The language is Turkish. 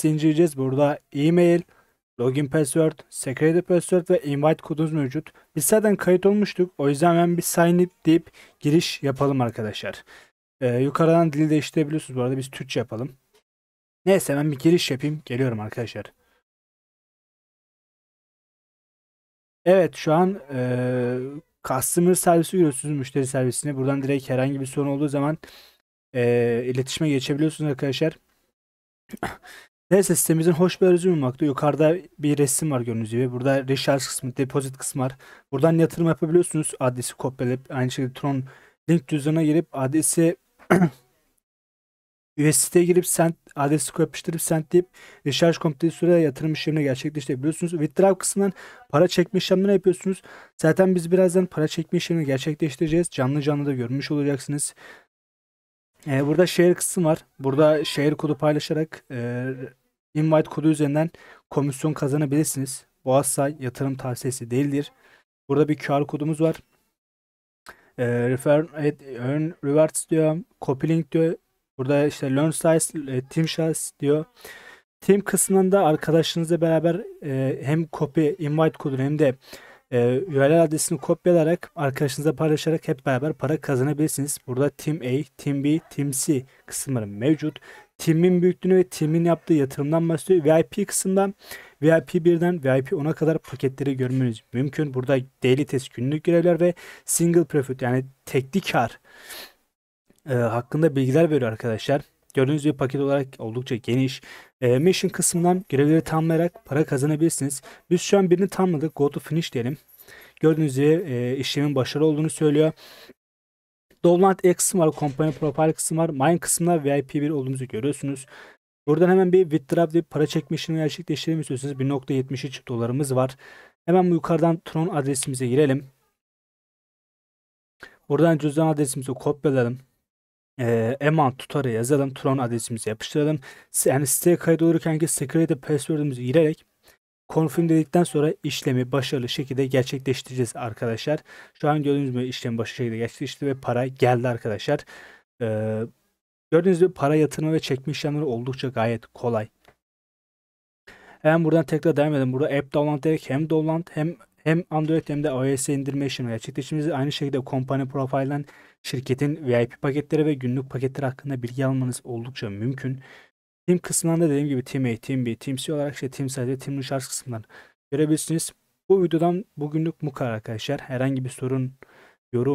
siz Burada e-mail, login password, security password ve invite kodumuz mevcut. Biz zaten kayıt olmuştuk. O yüzden ben bir sign up deyip giriş yapalım arkadaşlar. Ee, yukarıdan dili değiştirebiliyorsunuz. Bu arada biz Türkçe yapalım. Neyse ben bir giriş yapayım. Geliyorum arkadaşlar. Evet şu an e, customer servisi görüyorsunuz müşteri servisini. Buradan direkt herhangi bir sorun olduğu zaman e, iletişime geçebiliyorsunuz arkadaşlar. Neyse sitemizin hoş bir özümü bulmakta. Yukarıda bir resim var gördüğünüz gibi. Burada recharge kısmı, deposit kısmı var. Buradan yatırım yapabiliyorsunuz. Adresi kopyalayıp aynı şekilde Tron link düzenine girip adresi USDT'ye girip sent adresi kopyalayıp sent deyip recharge komutayı süre yatırım işlemini gerçekleştirebiliyorsunuz. Withdraw kısmından para çekme işlemini yapıyorsunuz. Zaten biz birazdan para çekme işlemini gerçekleştireceğiz. Canlı canlı da görmüş olacaksınız. E, burada share kısım var. Burada share kodu paylaşarak e, invite kodu üzerinden komisyon kazanabilirsiniz. Bu asla yatırım tavsiyesi değildir. Burada bir QR kodumuz var. E, refer et, earn rewards diyor. Copy link diyor. Burada işte learn size, e, team size diyor. Team kısmında arkadaşlarınızla beraber e, hem copy, invite kodunu hem de e, ee, URL adresini kopyalayarak arkadaşınıza paylaşarak hep beraber para kazanabilirsiniz. Burada Team A, Team B, Team C kısımları mevcut. Team'in büyüklüğünü ve team'in yaptığı yatırımdan bahsediyor. VIP kısımdan VIP 1'den VIP 10'a kadar paketleri görmeniz mümkün. Burada daily test, günlük görevler ve single profit yani tekli kar e, hakkında bilgiler veriyor arkadaşlar. Gördüğünüz gibi paket olarak oldukça geniş. E, mission kısmından görevleri tamamlayarak para kazanabilirsiniz. Biz şu an birini tamamladık. Go to finish diyelim. Gördüğünüz gibi e, işlemin başarılı olduğunu söylüyor. Download E kısmı var. Kompanya profil kısmı var. Mine kısmında VIP 1 olduğumuzu görüyorsunuz. Buradan hemen bir withdraw deyip para çekme işlemi gerçekleştirelim istiyorsanız 1.73 dolarımız var. Hemen bu yukarıdan Tron adresimize girelim. Buradan cüzdan adresimizi kopyalayalım e, amount tutarı yazalım. Tron adresimizi yapıştıralım. Yani siteye kaydolurken ki security password'umuzu girerek confirm dedikten sonra işlemi başarılı şekilde gerçekleştireceğiz arkadaşlar. Şu an gördüğünüz gibi işlem başarılı şekilde gerçekleşti ve para geldi arkadaşlar. Ee, gördüğünüz gibi para yatırma ve çekme işlemleri oldukça gayet kolay. Hemen buradan tekrar devam edelim. Burada app download diyerek hem download hem hem Android hem de iOS indirme işlemi gerçekleştirmenizi aynı şekilde kompani profilden şirketin VIP paketleri ve günlük paketleri hakkında bilgi almanız oldukça mümkün. Team kısmından da dediğim gibi Team A, Team B, Team C olarak işte Team Size ve Team Recharge kısmından görebilirsiniz. Bu videodan bugünlük bu kadar arkadaşlar. Herhangi bir sorun, yorum,